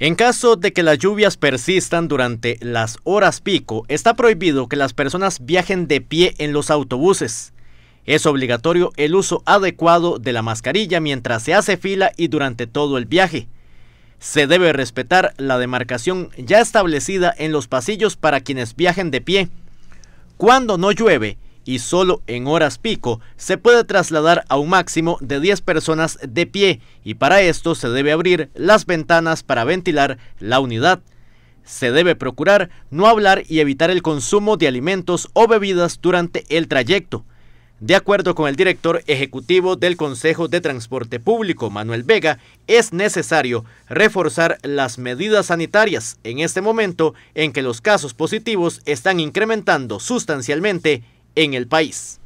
En caso de que las lluvias persistan durante las horas pico, está prohibido que las personas viajen de pie en los autobuses. Es obligatorio el uso adecuado de la mascarilla mientras se hace fila y durante todo el viaje. Se debe respetar la demarcación ya establecida en los pasillos para quienes viajen de pie. Cuando no llueve, y solo en horas pico se puede trasladar a un máximo de 10 personas de pie y para esto se debe abrir las ventanas para ventilar la unidad. Se debe procurar no hablar y evitar el consumo de alimentos o bebidas durante el trayecto. De acuerdo con el director ejecutivo del Consejo de Transporte Público, Manuel Vega, es necesario reforzar las medidas sanitarias en este momento en que los casos positivos están incrementando sustancialmente en el país.